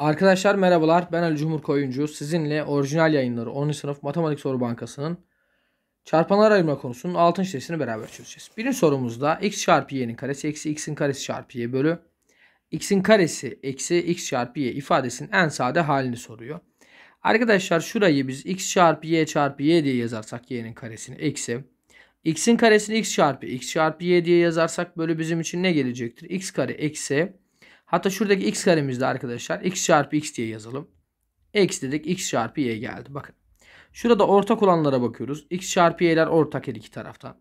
Arkadaşlar merhabalar ben Ali Cumhur Koyuncu. Sizinle orijinal yayınları 10. sınıf matematik soru bankasının çarpanlar ayırma konusunun 6. testini beraber çözeceğiz. Birinci sorumuzda x çarpı y'nin karesi eksi x'in karesi çarpı y bölü x'in karesi eksi x çarpı y ifadesinin en sade halini soruyor. Arkadaşlar şurayı biz x çarpı y çarpı y diye yazarsak y'nin karesini eksi x'in karesini x çarpı x çarpı y diye yazarsak bölü bizim için ne gelecektir? x kare eksi Hatta şuradaki x karemizde arkadaşlar x çarpı x diye yazalım. X dedik x çarpı y geldi. Bakın. Şurada ortak olanlara bakıyoruz. X çarpı y'ler ortak her iki taraftan.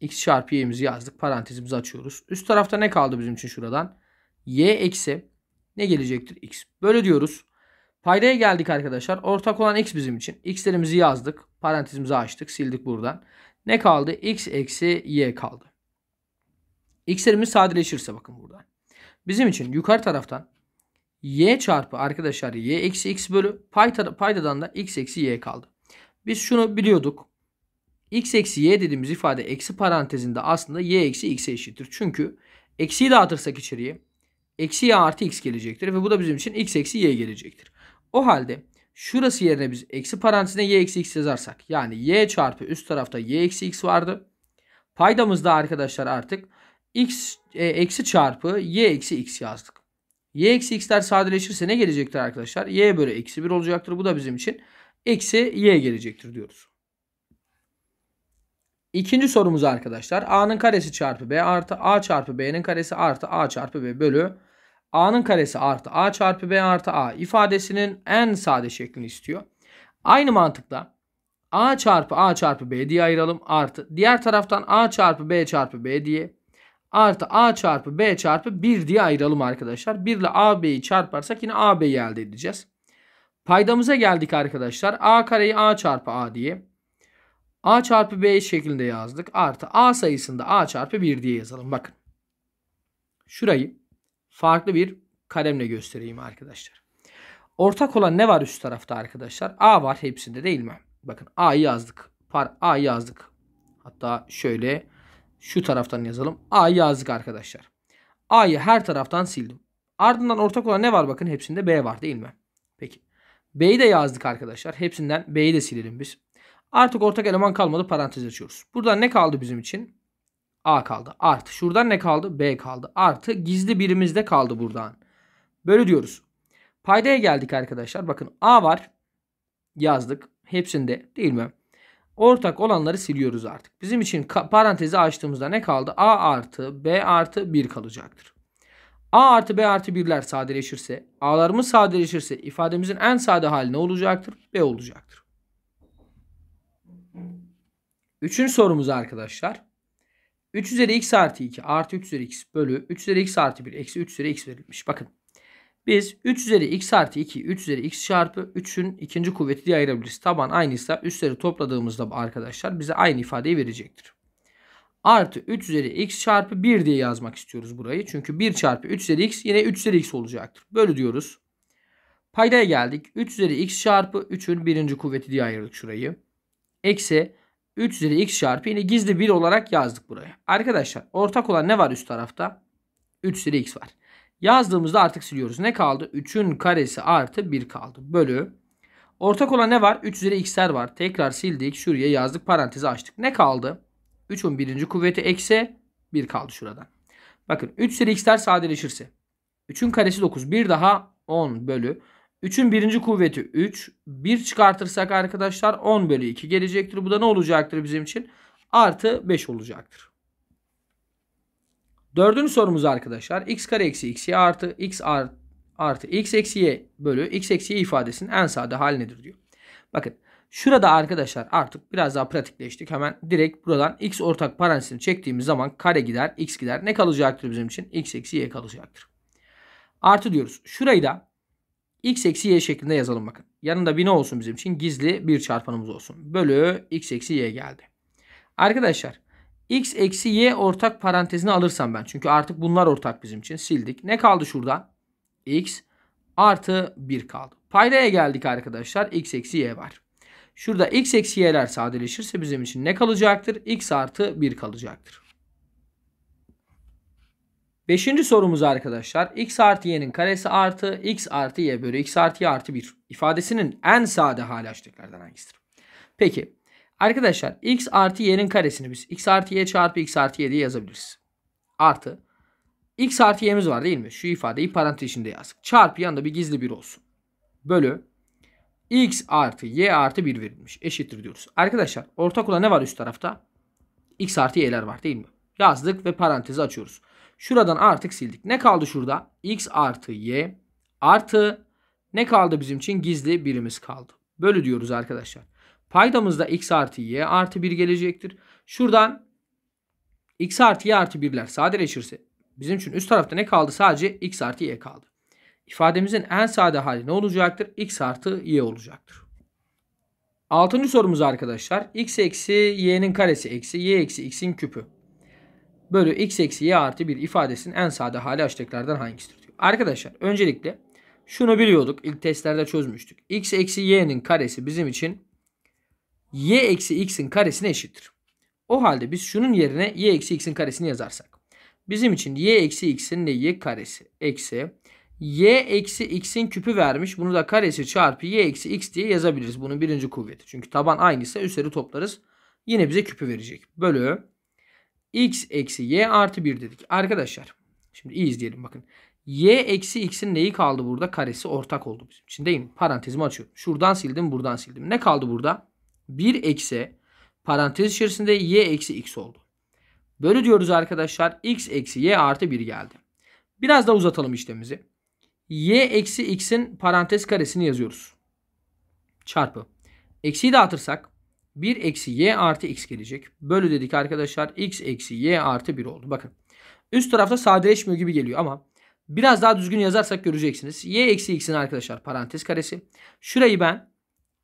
X çarpı y'imizi yazdık. Parantezimizi açıyoruz. Üst tarafta ne kaldı bizim için şuradan? Y eksi ne gelecektir? X. Böyle diyoruz. Paydaya geldik arkadaşlar. Ortak olan x bizim için. X'lerimizi yazdık. Parantezimizi açtık. Sildik buradan. Ne kaldı? X eksi y kaldı. X'lerimiz sadeleşirse bakın buradan. Bizim için yukarı taraftan y çarpı arkadaşlar y eksi x bölü pay paydadan da x eksi y kaldı. Biz şunu biliyorduk. x eksi y dediğimiz ifade eksi parantezinde aslında y eksi x'e eşittir. Çünkü eksiyi dağıtırsak içeriye eksi y artı x gelecektir ve bu da bizim için x eksi y gelecektir. O halde şurası yerine biz eksi parantezine y eksi x yazarsak yani y çarpı üst tarafta y eksi x vardı. paydamız da arkadaşlar artık x e, eksi çarpı y eksi x yazdık. y eksi x'ler sadeleşirse ne gelecektir arkadaşlar? y bölü eksi 1 olacaktır. Bu da bizim için eksi y gelecektir diyoruz. İkinci sorumuz arkadaşlar. A'nın karesi çarpı B artı A çarpı B'nin karesi artı A çarpı B bölü A'nın karesi artı A çarpı B artı A ifadesinin en sade şeklini istiyor. Aynı mantıkla A çarpı A çarpı B diye ayıralım artı diğer taraftan A çarpı B çarpı B diye artı a çarpı b çarpı 1 diye ayıralım arkadaşlar. 1 ile ab'yi çarparsak yine ab'yi elde edeceğiz. Paydamıza geldik arkadaşlar. a kareyi a çarpı a diye. a çarpı b şeklinde yazdık. Artı a sayısında a çarpı 1 diye yazalım. Bakın. Şurayı farklı bir kalemle göstereyim arkadaşlar. Ortak olan ne var üst tarafta arkadaşlar? A var hepsinde değil mi? Bakın A'yı yazdık. Par a yazdık. Hatta şöyle şu taraftan yazalım. A yazdık arkadaşlar. A'yı her taraftan sildim. Ardından ortak olan ne var bakın hepsinde B var değil mi? Peki. B'yi de yazdık arkadaşlar. Hepsinden B'yi de silelim biz. Artık ortak eleman kalmadı parantez açıyoruz. Buradan ne kaldı bizim için? A kaldı. Artı. Şuradan ne kaldı? B kaldı. Artı gizli birimiz de kaldı buradan. Böyle diyoruz. Paydaya geldik arkadaşlar. Bakın A var. Yazdık. Hepsinde değil mi? Ortak olanları siliyoruz artık. Bizim için parantezi açtığımızda ne kaldı? A artı B artı 1 kalacaktır. A artı B artı 1'ler sadeleşirse, A'larımız sadeleşirse ifademizin en sade hali ne olacaktır? B olacaktır. Üçüncü sorumuz arkadaşlar. 3 üzeri x artı 2 artı 3 üzeri x bölü 3 üzeri x artı 1 eksi 3 üzeri x verilmiş. Bakın biz 3 üzeri x artı 2, 3 üzeri x çarpı 3'ün ikinci kuvveti diye ayırabiliriz. Taban aynıysa üstleri topladığımızda arkadaşlar bize aynı ifadeyi verecektir. Artı 3 üzeri x çarpı 1 diye yazmak istiyoruz burayı. Çünkü 1 çarpı 3 üzeri x yine 3 üzeri x olacaktır. Böyle diyoruz. Paydaya geldik. 3 üzeri x çarpı 3'ün birinci kuvveti diye ayırdık şurayı. Eksi 3 üzeri x çarpı yine gizli 1 olarak yazdık buraya. Arkadaşlar ortak olan ne var üst tarafta? 3 üzeri x var. Yazdığımızda artık siliyoruz. Ne kaldı? 3'ün karesi artı 1 kaldı. Bölü. Ortak olan ne var? 3 üzeri x'ler var. Tekrar sildik. Şuraya yazdık. Parantezi açtık. Ne kaldı? 3'ün birinci kuvveti eksi 1 kaldı şuradan. Bakın 3 üzeri x'ler sadeleşirse. 3'ün karesi 9. 1 daha 10 bölü. 3'ün birinci kuvveti 3. 1 çıkartırsak arkadaşlar 10 bölü 2 gelecektir. Bu da ne olacaktır bizim için? Artı 5 olacaktır. Dördüncü sorumuz arkadaşlar. x kare eksi x y artı x artı, artı x eksi y bölü x eksi y ifadesinin en sade hali nedir diyor. Bakın şurada arkadaşlar artık biraz daha pratikleştik. Hemen direkt buradan x ortak parantezini çektiğimiz zaman kare gider x gider. Ne kalacaktır bizim için? x eksi y kalacaktır. Artı diyoruz. Şurayı da x eksi y şeklinde yazalım bakın. Yanında bir ne olsun bizim için? Gizli bir çarpanımız olsun. Bölü x eksi y geldi. Arkadaşlar x eksi y ortak parantezini alırsam ben. Çünkü artık bunlar ortak bizim için. Sildik. Ne kaldı şurada? x artı 1 kaldı. Paydaya geldik arkadaşlar. x eksi y var. Şurada x eksi y'ler sadeleşirse bizim için ne kalacaktır? x artı 1 kalacaktır. Beşinci sorumuz arkadaşlar. x artı y'nin karesi artı x artı y bölü x artı y artı 1 ifadesinin en sade hali açtıklardan hangisidir? Peki Arkadaşlar x artı y'nin karesini biz x artı y çarpı x artı y diye yazabiliriz. Artı x artı y'miz var değil mi? Şu ifadeyi parantez içinde yazdık. Çarpı yanında bir gizli bir olsun. Bölü x artı y artı 1 verilmiş. Eşittir diyoruz. Arkadaşlar ortak olan ne var üst tarafta? x artı y'ler var değil mi? Yazdık ve parantezi açıyoruz. Şuradan artık sildik. Ne kaldı şurada? x artı y artı ne kaldı bizim için? Gizli birimiz kaldı. Bölü diyoruz arkadaşlar. Paydamızda x artı y artı 1 gelecektir. Şuradan x artı y artı 1'ler sadeleşirse bizim için üst tarafta ne kaldı? Sadece x artı y kaldı. İfademizin en sade hali ne olacaktır? x artı y olacaktır. Altıncı sorumuz arkadaşlar. x eksi y'nin karesi eksi y eksi x'in küpü bölü x eksi y artı 1 ifadesinin en sade hali aşağıdakilerden hangisidir diyor. Arkadaşlar öncelikle şunu biliyorduk. İlk testlerde çözmüştük. x eksi y'nin karesi bizim için y eksi x'in karesine eşittir. O halde biz şunun yerine y eksi x'in karesini yazarsak. Bizim için y eksi x'in neyi karesi eksi y eksi x'in küpü vermiş. Bunu da karesi çarpı y eksi x diye yazabiliriz. Bunun birinci kuvveti. Çünkü taban aynıysa üstleri toplarız. Yine bize küpü verecek. Bölü x eksi y artı 1 dedik. Arkadaşlar şimdi iyi izleyelim bakın. y eksi x'in neyi kaldı burada? Karesi ortak oldu bizim için değil mi? Parantezimi açıyorum. Şuradan sildim buradan sildim. Ne kaldı burada? 1 eksi parantez içerisinde y eksi x oldu. Böyle diyoruz arkadaşlar x eksi y artı 1 geldi. Biraz da uzatalım işlemimizi. y eksi x'in parantez karesini yazıyoruz. Çarpı. Eksiyi dağıtırsak 1 eksi y artı x gelecek. Böyle dedik arkadaşlar x eksi y artı 1 oldu. Bakın üst tarafta sadeleşmiyor gibi geliyor ama biraz daha düzgün yazarsak göreceksiniz. y eksi x'in arkadaşlar parantez karesi. Şurayı ben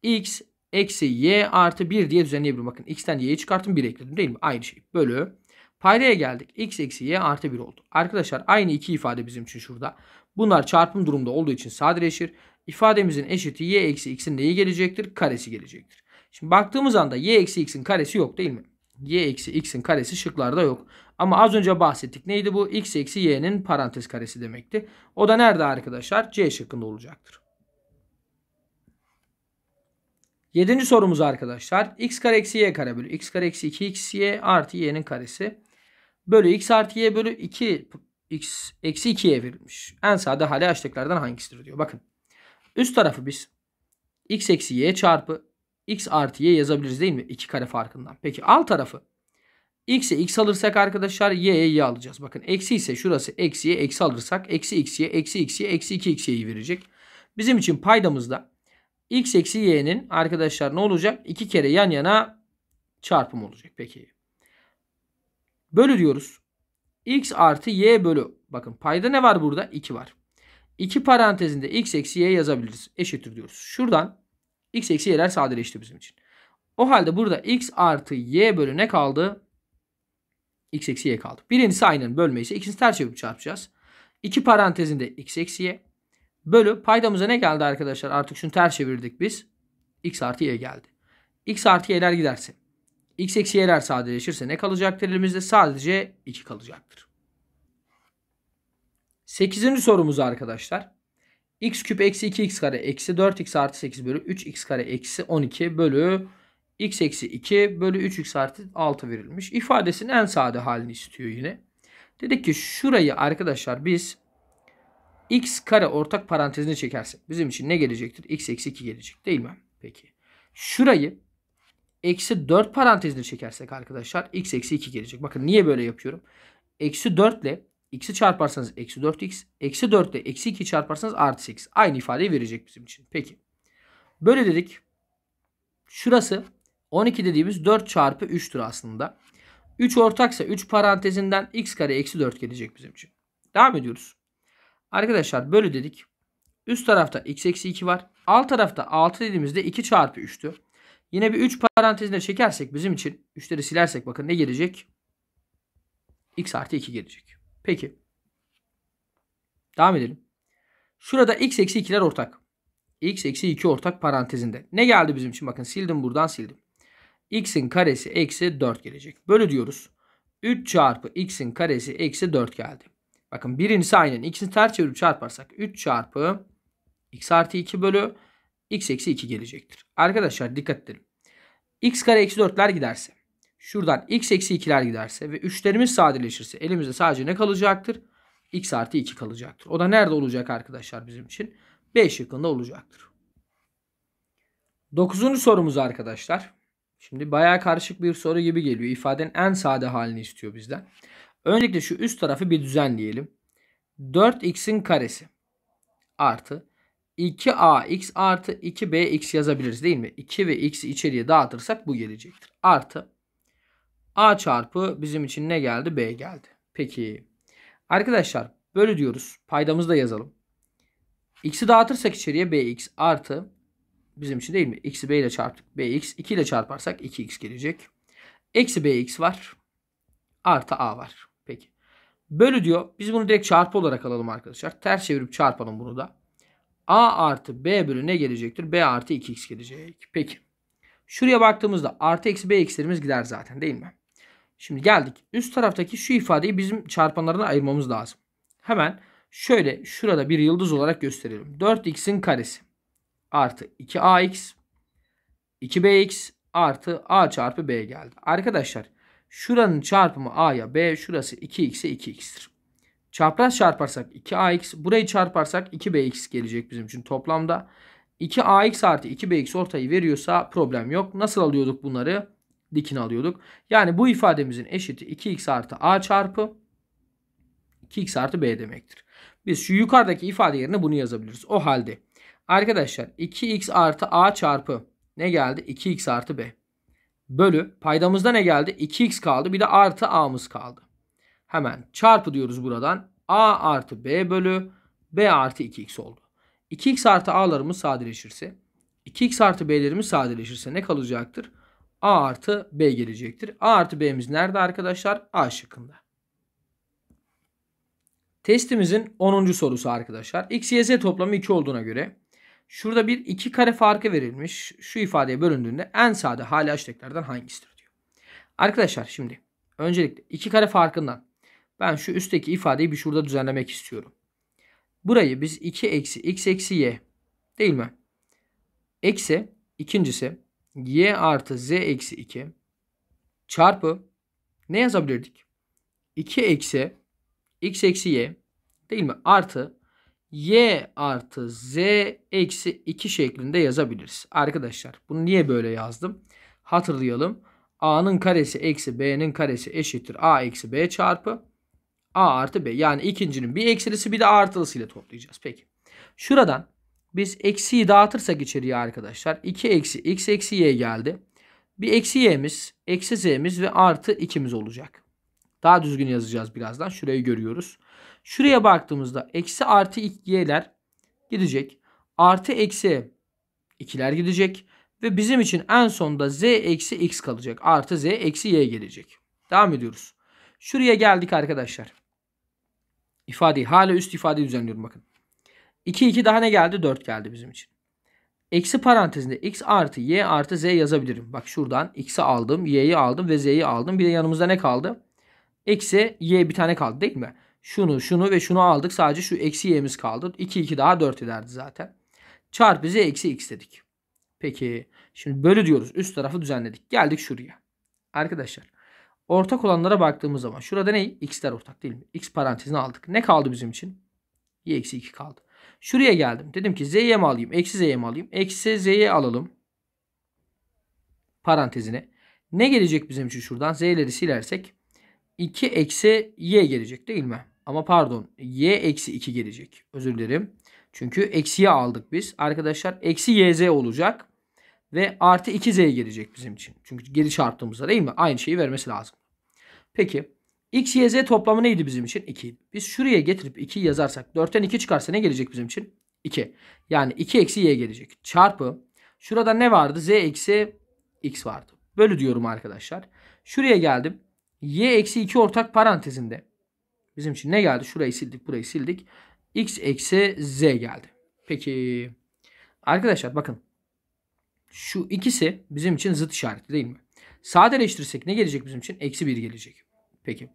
x eksi y artı 1 diye düzenleyebilirim. Bakın x'ten y'yi çıkarttım 1 ekledim değil mi? Aynı şey. Bölü. Paydaya geldik. x eksi y artı 1 oldu. Arkadaşlar aynı iki ifade bizim için şurada. Bunlar çarpım durumda olduğu için sadeleşir. İfademizin eşiti y eksi x'in neyi gelecektir? Karesi gelecektir. Şimdi baktığımız anda y eksi x'in karesi yok değil mi? y eksi x'in karesi şıklarda yok. Ama az önce bahsettik. Neydi bu? x eksi y'nin parantez karesi demekti. O da nerede arkadaşlar? c şıkkında olacaktır. Yedinci sorumuz arkadaşlar. x kare eksi y kare bölü x kare eksi 2xy artı y'nin karesi bölü x artı y bölü 2 x eksi 2'ye verilmiş. En sade hali açtıklardan hangisidir diyor. Bakın üst tarafı biz x eksi y çarpı x artı y yazabiliriz değil mi? 2 kare farkından. Peki alt tarafı x'e x alırsak arkadaşlar y'ye y alacağız. Bakın eksi ise şurası eksiye eksi alırsak eksi x'ye eksi x'ye eksi 2x'ye'yi verecek. Bizim için paydamızda X eksi y'nin arkadaşlar ne olacak? 2 kere yan yana çarpım olacak. Peki. Bölü diyoruz. X artı y bölü. Bakın payda ne var burada? 2 var. 2 parantezinde x eksi y yazabiliriz. Eşittir diyoruz. Şuradan x eksi y'ler sadeleşti bizim için. O halde burada x artı y bölü ne kaldı? x eksi y kaldı. Birincisi aynen bölme ise ikincisi ters çevirip çarpacağız. 2 parantezinde x eksi y. Bölü paydamıza ne geldi arkadaşlar? Artık şunu ters çevirdik biz. X artı Y geldi. X artı Y'ler giderse. X eksi Y'ler sadeleşirse ne kalacaktır elimizde? Sadece 2 kalacaktır. 8. sorumuz arkadaşlar. X küp eksi 2x kare eksi 4x artı 8 bölü 3x kare eksi 12 bölü x eksi 2 bölü 3x artı 6 verilmiş. İfadesinin en sade halini istiyor yine. Dedik ki şurayı arkadaşlar biz x kare ortak parantezini çekersek bizim için ne gelecektir? x eksi 2 gelecek değil mi? Peki. Şurayı eksi 4 parantezini çekersek arkadaşlar x eksi 2 gelecek. Bakın niye böyle yapıyorum? Eksi 4 ile x'i çarparsanız eksi 4x. Eksi 4 ile eksi 2 çarparsanız artı 8. Aynı ifadeyi verecek bizim için. Peki. Böyle dedik. Şurası 12 dediğimiz 4 çarpı 3'tür aslında. 3 ortaksa 3 parantezinden x kare eksi 4 gelecek bizim için. Devam ediyoruz. Arkadaşlar bölü dedik. Üst tarafta x eksi 2 var. Alt tarafta 6 dediğimizde 2 çarpı 3'tü. Yine bir 3 parantezine çekersek bizim için 3'leri silersek bakın ne gelecek? x artı 2 gelecek. Peki. Devam edelim. Şurada x eksi 2'ler ortak. x eksi 2 ortak parantezinde. Ne geldi bizim için? Bakın sildim buradan sildim. x'in karesi eksi 4 gelecek. Bölü diyoruz. 3 çarpı x'in karesi eksi 4 geldi. Bakın birini aynen. X'ini ters çevirip çarparsak 3 çarpı x artı 2 bölü x eksi 2 gelecektir. Arkadaşlar dikkat edin. x kare eksi 4'ler giderse. Şuradan x eksi 2'ler giderse ve 3'lerimiz sadeleşirse elimizde sadece ne kalacaktır? x artı 2 kalacaktır. O da nerede olacak arkadaşlar bizim için? 5 yakında olacaktır. 9. sorumuz arkadaşlar. Şimdi baya karışık bir soru gibi geliyor. İfadenin en sade halini istiyor bizden. Öncelikle şu üst tarafı bir düzenleyelim. 4x'in karesi artı 2ax artı 2bx yazabiliriz değil mi? 2 ve x'i içeriye dağıtırsak bu gelecektir. Artı a çarpı bizim için ne geldi? b geldi. Peki arkadaşlar böyle diyoruz. Paydamızı da yazalım. x'i dağıtırsak içeriye bx artı bizim için değil mi? x'i b ile çarptık. bx 2 ile çarparsak 2x gelecek. Eksi bx var. Artı a var. Bölü diyor. Biz bunu direkt çarpı olarak alalım arkadaşlar. Ters çevirip çarpalım bunu da. A artı B bölü ne gelecektir? B artı 2x gelecek. Peki. Şuraya baktığımızda artı eksi B eksilerimiz gider zaten değil mi? Şimdi geldik. Üst taraftaki şu ifadeyi bizim çarpanlarına ayırmamız lazım. Hemen şöyle şurada bir yıldız olarak gösterelim. 4x'in karesi artı 2ax 2bx artı a çarpı b geldi. Arkadaşlar Şuranın çarpımı a'ya b. Şurası 2x'e 2x'tir. Çapraz çarparsak 2ax. Burayı çarparsak 2bx gelecek bizim için toplamda. 2ax artı 2bx ortayı veriyorsa problem yok. Nasıl alıyorduk bunları? Dikini alıyorduk. Yani bu ifademizin eşiti 2x artı a çarpı 2x artı b demektir. Biz şu yukarıdaki ifade yerine bunu yazabiliriz. O halde arkadaşlar 2x artı a çarpı ne geldi? 2x artı b bölü paydamızda ne geldi? 2x kaldı bir de artı a'mız kaldı. Hemen çarpı diyoruz buradan. a artı b bölü b artı 2x oldu. 2x artı a'larımız sadeleşirse 2x artı b'lerimiz sadeleşirse ne kalacaktır? a artı b gelecektir. a artı b'miz nerede arkadaşlar? a şıkkında. Testimizin 10. sorusu arkadaşlar. X, Y, Z toplamı 2 olduğuna göre Şurada bir iki kare farkı verilmiş. Şu ifadeye bölündüğünde en sade hali hashtaglerden hangisidir diyor. Arkadaşlar şimdi öncelikle iki kare farkından ben şu üstteki ifadeyi bir şurada düzenlemek istiyorum. Burayı biz 2 eksi x eksi y değil mi? Eksi ikincisi y artı z eksi 2 çarpı ne yazabilirdik? 2 eksi x eksi y değil mi? Artı y artı z eksi 2 şeklinde yazabiliriz. Arkadaşlar bunu niye böyle yazdım? Hatırlayalım. a'nın karesi eksi b'nin karesi eşittir a eksi b çarpı a artı b. Yani ikincinin bir eksilisi bir de artılısıyla toplayacağız. Peki. Şuradan biz eksiyi dağıtırsak içeriye arkadaşlar 2 eksi x eksi y geldi. Bir eksi y'miz, eksi z'miz ve artı 2'miz olacak. Daha düzgün yazacağız birazdan. Şurayı görüyoruz. Şuraya baktığımızda eksi artı y'ler gidecek. Artı eksi 2'ler gidecek. Ve bizim için en sonda z eksi x kalacak. Artı z eksi y gelecek. Devam ediyoruz. Şuraya geldik arkadaşlar. İfadeyi hala üst ifade düzenliyorum bakın. 2 2 daha ne geldi? 4 geldi bizim için. Eksi parantezinde x artı y artı z yazabilirim. Bak şuradan x'i aldım, y'yi aldım ve z'yi aldım. Bir de yanımızda ne kaldı? Eksi y bir tane kaldı değil mi? şunu şunu ve şunu aldık. Sadece şu eksi y'miz kaldı. 2 2 daha 4 ederdi zaten. Çarpı z eksi x dedik. Peki şimdi bölü diyoruz. Üst tarafı düzenledik. Geldik şuraya. Arkadaşlar ortak olanlara baktığımız zaman şurada ne? X'ler ortak değil mi? X parantezini aldık. Ne kaldı bizim için? Y eksi 2 kaldı. Şuraya geldim. Dedim ki z'ye mi alayım? Eksi z'ye mi alayım? Eksi z'ye alalım. Parantezine. Ne gelecek bizim için şuradan? Z'leri silersek 2 eksi y gelecek değil mi? Ama pardon y eksi 2 gelecek. Özür dilerim. Çünkü eksiye aldık biz. Arkadaşlar eksi yz olacak. Ve artı 2z gelecek bizim için. Çünkü geri çarptığımızda değil mi? Aynı şeyi vermesi lazım. Peki. X, Y, Z toplamı neydi bizim için? 2. Biz şuraya getirip 2 yazarsak 4'ten 2 çıkarsa ne gelecek bizim için? 2. Yani 2 eksi Y gelecek. Çarpı. Şurada ne vardı? Z eksi X vardı. Bölü diyorum arkadaşlar. Şuraya geldim. Y eksi 2 ortak parantezinde. Bizim için ne geldi? Şurayı sildik, burayı sildik. X eksi Z geldi. Peki. Arkadaşlar bakın. Şu ikisi bizim için zıt işaretli değil mi? Sadeleştirirsek ne gelecek bizim için? Eksi 1 gelecek. Peki.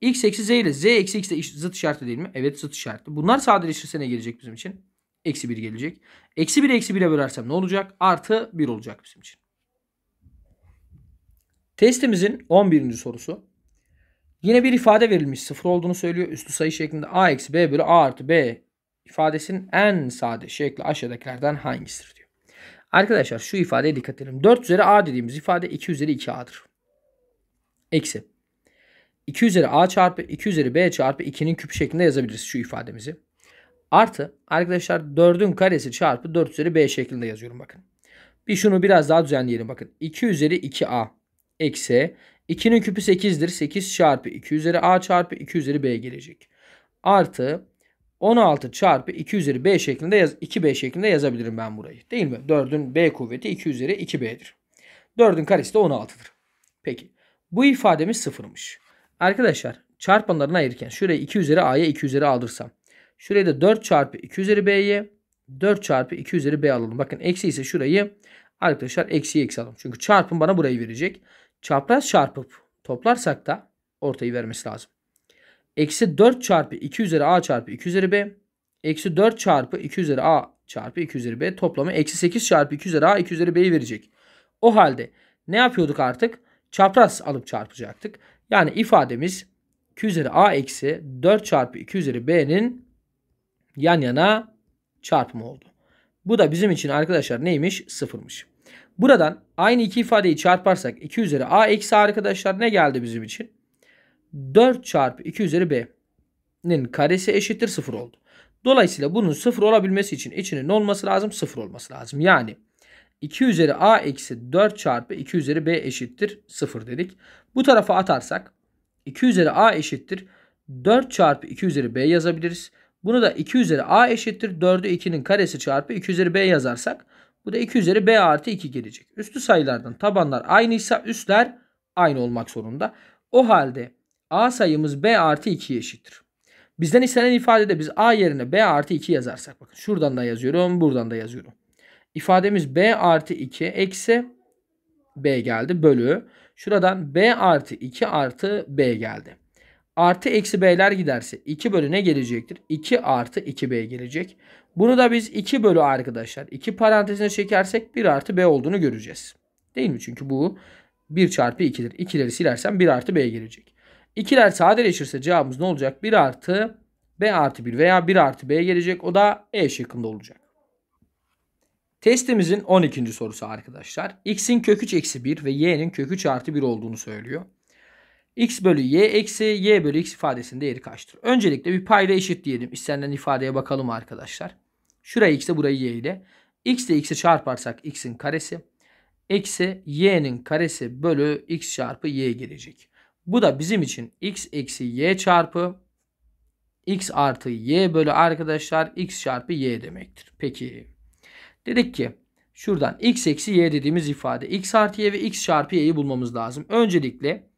X eksi Z ile Z eksi X de zıt işaretli değil mi? Evet zıt işaretli. Bunlar sadeleşirse ne gelecek bizim için? Eksi 1 gelecek. Eksi 1'i eksi 1'e bölersem ne olacak? Artı 1 olacak bizim için. Testimizin 11. sorusu. Yine bir ifade verilmiş. Sıfır olduğunu söylüyor. üstü sayı şeklinde a eksi b bölü a artı b ifadesinin en sade şekli aşağıdakilerden hangisidir diyor. Arkadaşlar şu ifadeye dikkat edelim. 4 üzeri a dediğimiz ifade 2 üzeri 2a'dır. Eksi. 2 üzeri a çarpı 2 üzeri b çarpı 2'nin küp şeklinde yazabiliriz şu ifademizi. Artı arkadaşlar 4'ün karesi çarpı 4 üzeri b şeklinde yazıyorum bakın. Bir şunu biraz daha düzenleyelim bakın. 2 üzeri 2a eksi 2'nin küpü 8'dir. 8 çarpı 2 üzeri a çarpı 2 üzeri b gelecek. Artı 16 çarpı 2 üzeri b şeklinde yaz 2b şeklinde yazabilirim ben burayı. Değil mi? 4'ün b kuvveti 2 üzeri 2b'dir. 4'ün karesi de 16'dır. Peki. Bu ifademiz sıfırmış. Arkadaşlar çarpanlarını ayırırken şurayı 2 üzeri a'ya 2 üzeri alırsam, Şurayı da 4 çarpı 2 üzeri b'ye 4 çarpı 2 üzeri b alalım. Bakın eksi ise şurayı arkadaşlar eksiye eksi alalım. Çünkü çarpım bana burayı verecek çapraz çarpıp toplarsak da ortayı vermesi lazım. Eksi 4 çarpı 2 üzeri a çarpı 2 üzeri b. Eksi 4 çarpı 2 üzeri a çarpı 2 üzeri b toplamı eksi 8 çarpı 2 üzeri a 2 üzeri b'yi verecek. O halde ne yapıyorduk artık? Çapraz alıp çarpacaktık. Yani ifademiz 2 üzeri a eksi 4 çarpı 2 üzeri b'nin yan yana çarpımı oldu. Bu da bizim için arkadaşlar neymiş? Sıfırmış. Buradan aynı iki ifadeyi çarparsak 2 üzeri a eksi arkadaşlar ne geldi bizim için? 4 çarpı 2 üzeri b'nin karesi eşittir 0 oldu. Dolayısıyla bunun 0 olabilmesi için içinin ne olması lazım? 0 olması lazım. Yani 2 üzeri a eksi 4 çarpı 2 üzeri b eşittir 0 dedik. Bu tarafa atarsak 2 üzeri a eşittir 4 çarpı 2 üzeri b yazabiliriz. Bunu da 2 üzeri a eşittir 4'ü 2'nin karesi çarpı 2 üzeri b yazarsak bu da 2 üzeri b artı 2 gelecek. Üstü sayılardan tabanlar aynıysa üstler aynı olmak zorunda. O halde a sayımız b artı 2'ye eşittir. Bizden istenen ifadede biz a yerine b artı 2 yazarsak bakın şuradan da yazıyorum buradan da yazıyorum. İfademiz b artı 2 eksi b geldi bölü. Şuradan b artı 2 artı b geldi. Artı eksi b'ler giderse 2 bölü ne gelecektir? 2 artı 2b gelecek. Bunu da biz 2 bölü arkadaşlar 2 parantezine çekersek 1 artı b olduğunu göreceğiz. Değil mi? Çünkü bu 1 çarpı 2'dir. 2'leri silersem 1 artı b gelecek. 2'ler sadeleşirse cevabımız ne olacak? 1 artı b artı 1 veya 1 artı b gelecek. O da e şıkkında olacak. Testimizin 12. sorusu arkadaşlar. x'in köküç eksi 1 ve y'nin köküç artı 1 olduğunu söylüyor x bölü y eksi y bölü x ifadesinin değeri kaçtır? Öncelikle bir payla eşit diyelim. İstenilen ifadeye bakalım arkadaşlar. Şurayı x ile burayı y ile. x ile x'i çarparsak x'in karesi. Eksi y'nin karesi bölü x çarpı y gelecek. Bu da bizim için x eksi y çarpı x artı y bölü arkadaşlar x çarpı y demektir. Peki dedik ki şuradan x eksi y dediğimiz ifade x artı y ve x çarpı y'yi bulmamız lazım. Öncelikle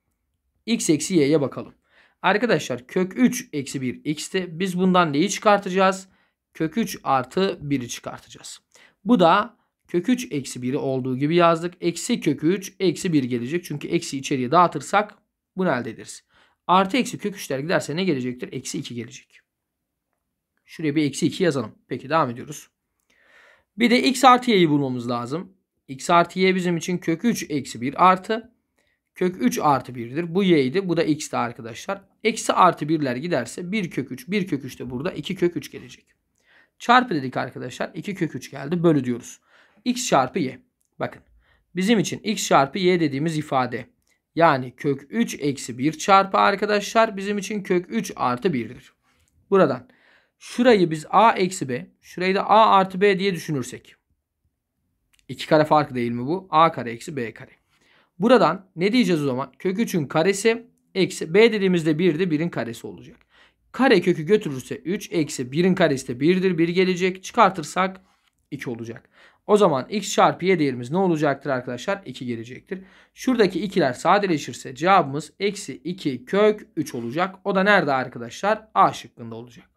x eksi y'ye bakalım. Arkadaşlar kök 3 eksi 1 x'te Biz bundan neyi çıkartacağız? Kök 3 artı 1'i çıkartacağız. Bu da kök 3 eksi 1'i olduğu gibi yazdık. Eksi kök 3 eksi 1 gelecek. Çünkü eksi içeriye dağıtırsak bunu elde ederiz. Artı eksi kök 3'ler giderse ne gelecektir? Eksi 2 gelecek. Şuraya bir eksi 2 yazalım. Peki devam ediyoruz. Bir de x artı y'yi bulmamız lazım. x artı y bizim için kök 3 eksi 1 artı Kök 3 artı 1'dir. Bu y'ydi. Bu da x'ti arkadaşlar. Eksi artı 1'ler giderse 1 kök 3. 1 kök 3 de burada 2 kök 3 gelecek. Çarpı dedik arkadaşlar. 2 kök 3 geldi. Bölü diyoruz. x çarpı y. Bakın. Bizim için x çarpı y dediğimiz ifade. Yani kök 3 eksi 1 çarpı arkadaşlar bizim için kök 3 artı 1'dir. Buradan şurayı biz a eksi b şurayı da a artı b diye düşünürsek. İki kare fark değil mi bu? a kare eksi b kare. Buradan ne diyeceğiz o zaman? Kök 3'ün karesi eksi b dediğimizde de 1'in karesi olacak. Kare kökü götürürse 3 eksi 1'in karesi de 1'dir 1 gelecek. Çıkartırsak 2 olacak. O zaman x çarpı y değerimiz ne olacaktır arkadaşlar? 2 gelecektir. Şuradaki ikiler sadeleşirse cevabımız eksi 2 kök 3 olacak. O da nerede arkadaşlar? A şıkkında olacak.